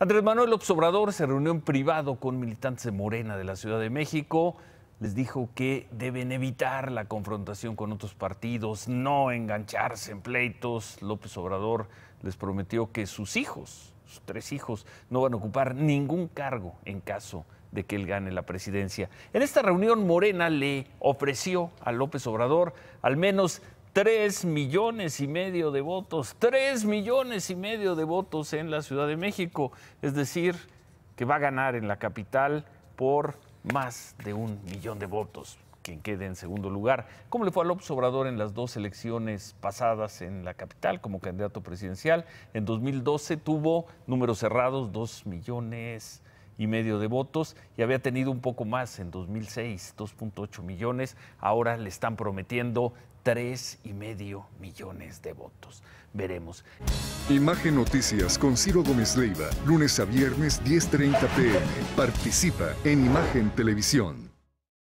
Andrés Manuel López Obrador se reunió en privado con militantes de Morena de la Ciudad de México. Les dijo que deben evitar la confrontación con otros partidos, no engancharse en pleitos. López Obrador les prometió que sus hijos, sus tres hijos, no van a ocupar ningún cargo en caso de que él gane la presidencia. En esta reunión, Morena le ofreció a López Obrador al menos 3 millones y medio de votos, 3 millones y medio de votos en la Ciudad de México, es decir, que va a ganar en la capital por más de un millón de votos, quien quede en segundo lugar. ¿Cómo le fue a López Obrador en las dos elecciones pasadas en la capital como candidato presidencial? En 2012 tuvo números cerrados 2 millones y medio de votos y había tenido un poco más en 2006, 2.8 millones. Ahora le están prometiendo tres y medio millones de votos. Veremos. Imagen Noticias con Ciro Gómez Leiva, lunes a viernes 10.30 pm. Participa en Imagen Televisión.